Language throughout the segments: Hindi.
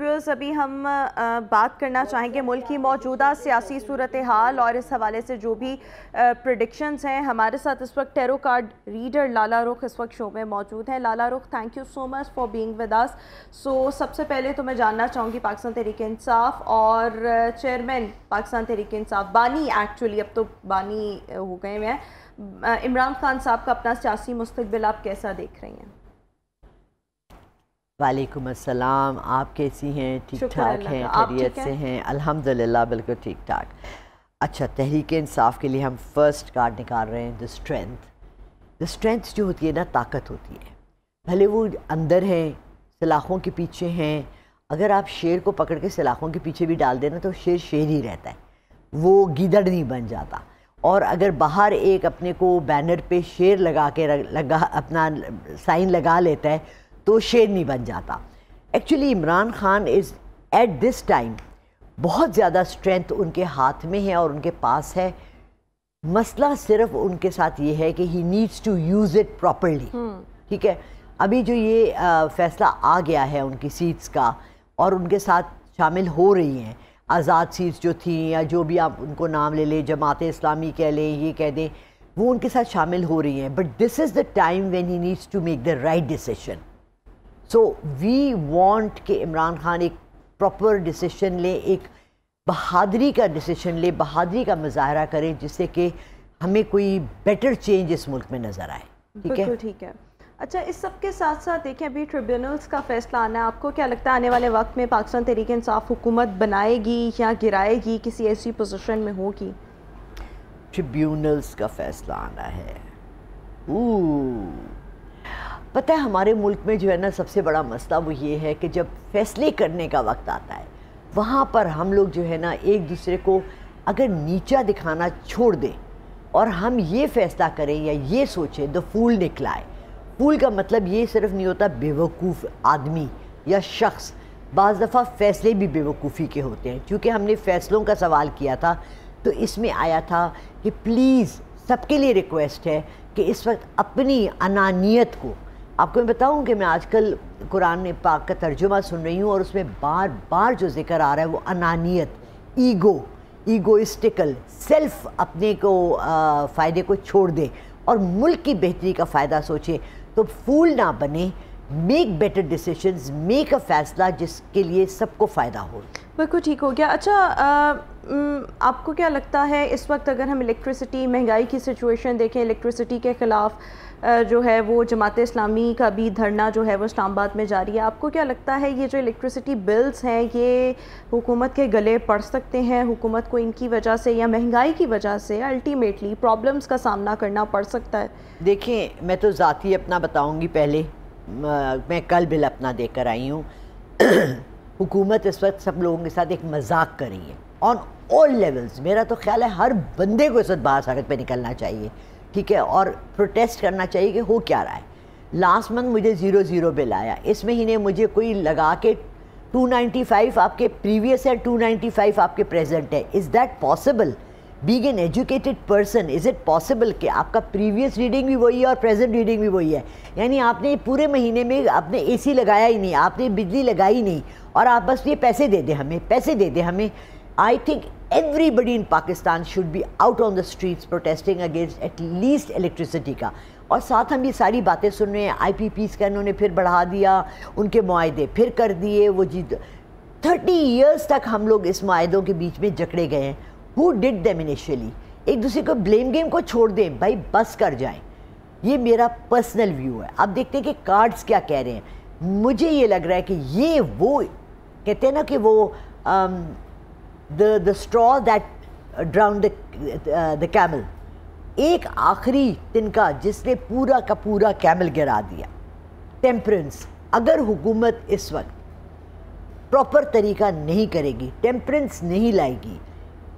अभी हम बात करना चाहेंगे मुल्क की मौजूदा सियासी सूरत हाल और इस हवाले से जो भी प्रडिक्शंस हैं हमारे साथ इस वक्त टेरो कार्ड रीडर लाला रुख इस वक्त शो में मौजूद हैं Lalla Rukh thank you so much for being with us so सबसे पहले तो मैं जानना चाहूँगी पाकिस्तान तहरीक इंसाफ और चेयरमैन पाकिस्तान तहरीक इंसाफ बानी एक्चुअली अब तो बानी हो गए हुए हैं इमरान खान साहब का अपना सियासी मुस्तबिल आप कैसा देख रही हैं वालेकुम अस्सलाम आप कैसी हैं ठीक ठाक हैं खैरियत से हैं अल्हम्दुलिल्लाह बिल्कुल ठीक ठाक अच्छा तहरीक इंसाफ के लिए हम फर्स्ट कार्ड निकाल रहे हैं द स्ट्रेंथ द स्ट्रेंथ जो होती है ना ताकत होती है भले वो अंदर हैं सलाखों के पीछे हैं अगर आप शेर को पकड़ के सलाखों के पीछे भी डाल देना तो शेर शेर ही रहता है वो गीदड़ नहीं बन जाता और अगर बाहर एक अपने को बैनर पे शेर लगा के लगा अपना साइन लगा लेता है तो शेर नहीं बन जाता actually Imran Khan is at this time बहुत ज़्यादा स्ट्रेंथ उनके हाथ में है और उनके पास है मसला सिर्फ उनके साथ ये है कि he needs to use it properly ठीक है अभी जो ये आ, फैसला आ गया है उनकी सीट्स का और उनके साथ शामिल हो रही हैं आज़ाद सीट्स जो थी या जो भी आप उनको नाम ले लें जमात इस्लामी कह लें ये कह दें वो उनके साथ शामिल हो रही हैं but this is the time when he needs to make the right decision so we want के इमरान खान एक प्रॉपर डिसीशन ले एक बहादरी का डिसीशन ले बहादरी का मुजाहरा करें जिससे कि हमें कोई बेटर चेंज इस मुल्क में नज़र आए ठीक है ठीक है अच्छा इस सब के साथ साथ देखें अभी ट्रिब्यूनल्स का फैसला आना है आपको क्या लगता है आने वाले वक्त में पाकिस्तान तहरीक इंसाफ हुकूमत बनाएगी या गिराएगी किसी ऐसी पोजीशन में होगी ट्रिब्यूनल्स का फैसला आना है पता है हमारे मुल्क में जो है ना सबसे बड़ा मसला वो ये है कि जब फैसले करने का वक्त आता है वहाँ पर हम लोग जो है ना एक दूसरे को अगर नीचा दिखाना छोड़ दें और हम ये फैसला करें या ये सोचें द फूल निकलाए फूल का मतलब ये सिर्फ नहीं होता बेवकूफ़ आदमी या शख्स बज़ दफ़ा फ़ैसले भी बेवकूफ़ी के होते हैं क्योंकि हमने फ़ैसलों का सवाल किया था तो इसमें आया था कि प्लीज़ सबके लिए रिक्वेस्ट है कि इस वक्त अपनी अनानियत को आपको मैं बताऊं कि मैं आजकल कुरान ने पाक का तर्जुमा सुन रही हूँ और उसमें बार बार जो जिक्र आ रहा है वो अनानियत ईगो ईगोइस्टिकल सेल्फ अपने को फ़ायदे को छोड़ दे और मुल्क की बेहतरी का फ़ायदा सोचे तो फूल ना बने make better decisions make a फैसला जिसके लिए सबको फ़ायदा हो बिल्कुल ठीक हो गया अच्छा आ, आपको क्या लगता है इस वक्त अगर हम इलेक्ट्रिसिटी महंगाई की सिचुएशन देखें इलेक्ट्रिसिटी के ख़िलाफ़ जो है वो जमात इस्लामी का भी धरना जो है वो इस्लामाबाद में जारी है आपको क्या लगता है ये जो इलेक्ट्रिसिटी बिल्स हैं ये हुकूमत के गले पड़ सकते हैं हुकूमत को इनकी वजह से या महंगाई की वजह से अल्टीमेटली प्रॉब्लम्स का सामना करना पड़ सकता है देखें मैं तो ज़ाती अपना बताऊँगी पहले मैं कल बिल अपना देकर आई हूँ हुकूमत इस वक्त सब लोगों के साथ एक मजाक कर रही है ऑन ऑल लेवल्स मेरा तो ख्याल है हर बंदे को इस वक्त बाहर सड़क पर निकलना चाहिए ठीक है और प्रोटेस्ट करना चाहिए कि हो क्या रहा है लास्ट मंथ मुझे ज़ीरो ज़ीरो बिल आया इस महीने मुझे कोई लगा के 295 आपके प्रीवियस है 295 आपके प्रेजेंट है is that possible being an educated person is it possible कि आपका प्रीवियस रीडिंग भी वही है और प्रेजेंट रीडिंग भी वही है यानी आपने पूरे महीने में आपने एसी लगाया ही नहीं आपने बिजली लगाई नहीं और आप बस ये पैसे दे दें हमें पैसे दे दें हमें I think everybody in Pakistan should be out on the streets protesting against at least electricity का और साथ हम ये सारी बातें सुन रहे हैं आई पी पीस का इन्होंने फिर बढ़ा दिया उनके माहे फिर कर दिए वो जीत थर्टी ईयर्स तक हम लोग इस माहों के बीच में जकड़े गए हैं हु डिड देम इनिशियली एक दूसरे को ब्लेम गेम को छोड़ दें भाई बस कर जाएं ये मेरा पर्सनल व्यू है आप देखते हैं कि कार्ड्स क्या कह रहे हैं मुझे ये लग रहा है कि ये वो कहते हैं ना कि वो the the straw that drown the the camel एक आखिरी तिनका जिसने पूरा का पूरा कैमल गिरा दिया टेम्परेंस अगर हुकूमत इस वक्त प्रॉपर तरीका नहीं करेगी टेम्परेंस नहीं लाएगी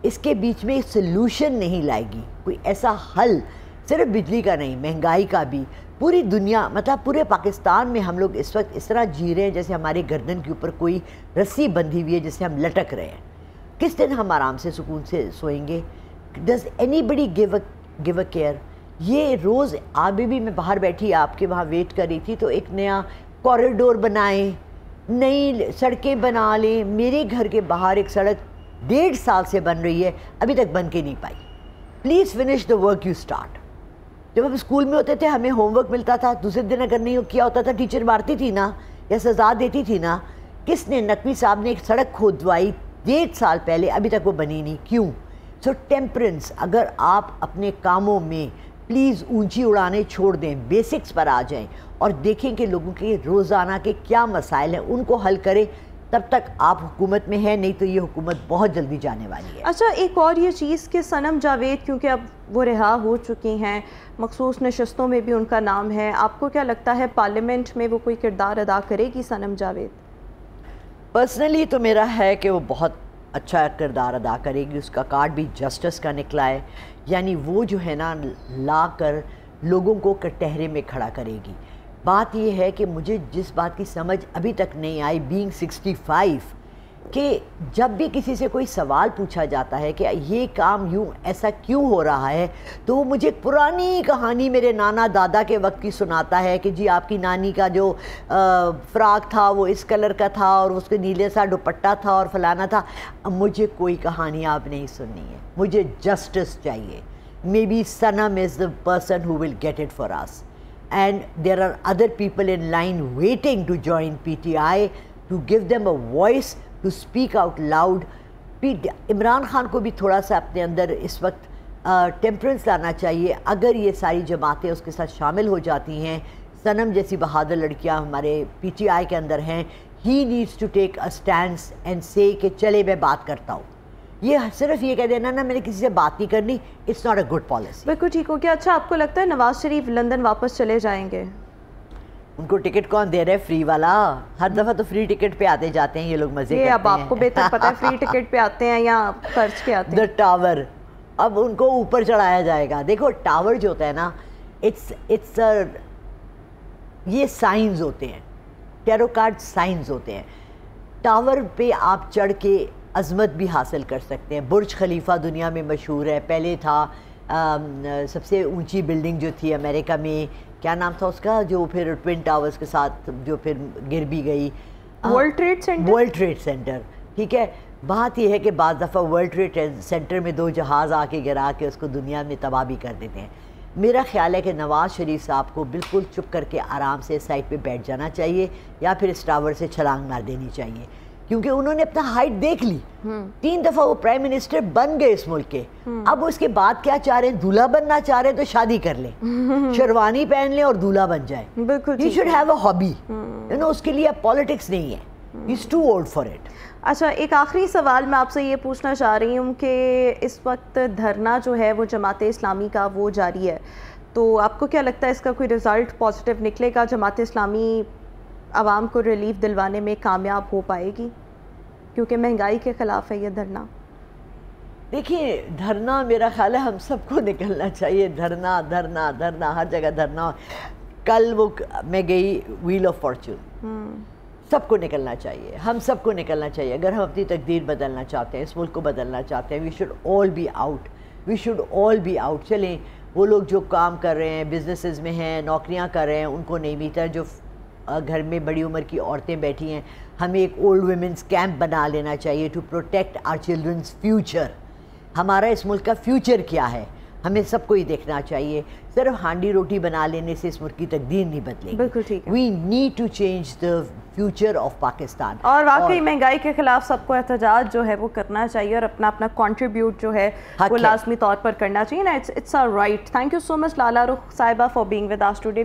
इसके बीच में सोल्यूशन नहीं लाएगी कोई ऐसा हल सिर्फ बिजली का नहीं महंगाई का भी पूरी दुनिया मतलब पूरे पाकिस्तान में हम लोग इस वक्त इस तरह जी रहे हैं जैसे हमारे गर्दन के ऊपर कोई रस्सी बंधी हुई है जिससे हम लटक रहे हैं किस दिन हम आराम से सुकून से सोएंगे does anybody give a give a care ये रोज़ अभी भी मैं बाहर बैठी आपके वहाँ वेट कर रही थी तो एक नया कॉरिडोर बनाए नई सड़कें बना लें मेरे घर के बाहर एक सड़क डेढ़ साल से बन रही है अभी तक बन के नहीं पाई please finish the work you start जब हम स्कूल में होते थे हमें होमवर्क मिलता था दूसरे दिन अगर नहीं किया होता था टीचर मारती थी ना या सजा देती थी ना किसने नकवी साहब ने एक सड़क खोदवाई डेढ़ साल पहले अभी तक वो बनी नहीं क्यों सो so, टेम्परेंस अगर आप अपने कामों में प्लीज़ ऊंची उड़ाने छोड़ दें बेसिक्स पर आ जाएं और देखें कि लोगों के रोज़ाना के क्या मसाइल हैं उनको हल करें तब तक आप हुकूमत में है नहीं तो ये हुकूमत बहुत जल्दी जाने वाली है अच्छा एक और ये चीज़ कि सनम जावेद क्योंकि अब वो रिहा हो चुकी हैं मखसूस नशस्तों में भी उनका नाम है आपको क्या लगता है पार्लियामेंट में वो कोई किरदार अदा करेगी सनम जावेद पर्सनली तो मेरा है कि वो बहुत अच्छा किरदार अदा करेगी उसका कार्ड भी जस्टिस का निकला है यानी वो जो है ना ला कर लोगों को कटहरे में खड़ा करेगी बात यह है कि मुझे जिस बात की समझ अभी तक नहीं आई सिक्सटी फाइव कि जब भी किसी से कोई सवाल पूछा जाता है कि ये काम यूँ ऐसा क्यों हो रहा है तो वो मुझे एक पुरानी कहानी मेरे नाना दादा के वक्त की सुनाता है कि जी आपकी नानी का जो फ्राक था वो इस कलर का था और उसके नीले सा दुपट्टा था और फलाना था मुझे कोई कहानी आप नहीं सुननी है मुझे जस्टिस चाहिए maybe Sanam is the person who will get it for us and there are other people in line waiting to join PTI to give them a voice to speak out loud. Imran Khan को भी थोड़ा सा अपने अंदर इस वक्त टेम्परेंस लाना चाहिए अगर ये सारी जमातें उसके साथ शामिल हो जाती हैं सनम जैसी बहादुर लड़कियां हमारे पीटीआई के अंदर हैं he needs to take a stand and say कि चले मैं बात करता हूँ ये सिर्फ ये कह देना ना मैंने किसी से बात नहीं करनी it's not a good policy बिल्कुल ठीक हो गया अच्छा आपको लगता है नवाज शरीफ लंदन वापस चले जाएंगे उनको टिकट कौन दे रहा है फ्री वाला हर दफ़ा तो फ्री टिकट पे आते जाते हैं ये लोग मजे ये अब आपको बेहतर पता है फ्री टिकट पे आते हैं या खर्च के आते हैं द टावर अब उनको ऊपर चढ़ाया जाएगा देखो टावर जो होता है ना इट्स इट्स ये साइंस होते हैं टेरो कार्ड साइंस होते हैं टावर पे आप चढ़ के अजमत भी हासिल कर सकते हैं बुर्ज खलीफा दुनिया में मशहूर है पहले था आ, सबसे ऊंची बिल्डिंग जो थी अमेरिका में क्या नाम था उसका जो फिर ट्विन टावर्स के साथ जो फिर गिर भी गई World Trade Center World Trade Center ठीक है बात यह है कि बज दफ़ा वर्ल्ड ट्रेड सेंटर में दो जहाज़ आके गिरा के उसको दुनिया में तबाह भी कर देते हैं मेरा ख्याल है कि नवाज़ शरीफ साहब को बिल्कुल चुप करके आराम से साइड पे बैठ जाना चाहिए या फिर इस टावर से छलांग मार देनी चाहिए क्योंकि उन्होंने अपना हाइट देख ली हम्म। तीन दफा वो प्राइम मिनिस्टर बन गए इस मुल्क के हम्म। अब उसके बाद क्या चाह रहे हैं दूल्हा बनना चाह रहे हैं तो शादी कर लें शेरवानी पहन लें और दूल्हा बन जाए बिल्कुल should have a hobby you know उसके लिए अब पॉलिटिक्स नहीं है is too old for it अच्छा एक आखिरी सवाल मैं आपसे ये पूछना चाह रही हूँ कि इस वक्त धरना जो है वो जमात इस्लामी का वो जारी है तो आपको क्या लगता है इसका कोई रिज़ल्ट पॉजिटिव निकलेगा जमात इस्लामी आवाम को रिलीफ दिलवाने में कामयाब हो पाएगी क्योंकि महंगाई के ख़िलाफ़ है यह धरना देखिए धरना मेरा ख्याल है हम सबको निकलना चाहिए धरना धरना धरना हर जगह धरना कल वो मैं गई व्हील ऑफ फॉर्चून सबको निकलना चाहिए हम सबको निकलना चाहिए अगर हम अपनी तकदीर बदलना चाहते हैं इस मुल्क को बदलना चाहते हैं we should all be out we should all be out चलें वो लोग जो काम कर रहे हैं बिजनेसेस में हैं नौकरियां कर रहे हैं उनको नहीं मिलता जो घर में बड़ी उम्र की औरतें बैठी हैं हमें एक ओल्ड वेमेंस कैंप बना लेना चाहिए to protect our children's future हमारा इस मुल्क का फ्यूचर क्या है हमें सबको ये देखना चाहिए सिर्फ हांडी रोटी बना लेने से इस मुल्क की तकदीर नहीं बदलेगी बिल्कुल ठीक we need to change the future of Pakistan और वाकई महंगाई के खिलाफ सबको एहतजाज जो है वो करना चाहिए और अपना अपना कॉन्ट्रीब्यूट जो है वो लाजमी तौर पर करना चाहिए ना it's it's our right thank you so much Lala Rukh साहिबा for being with us today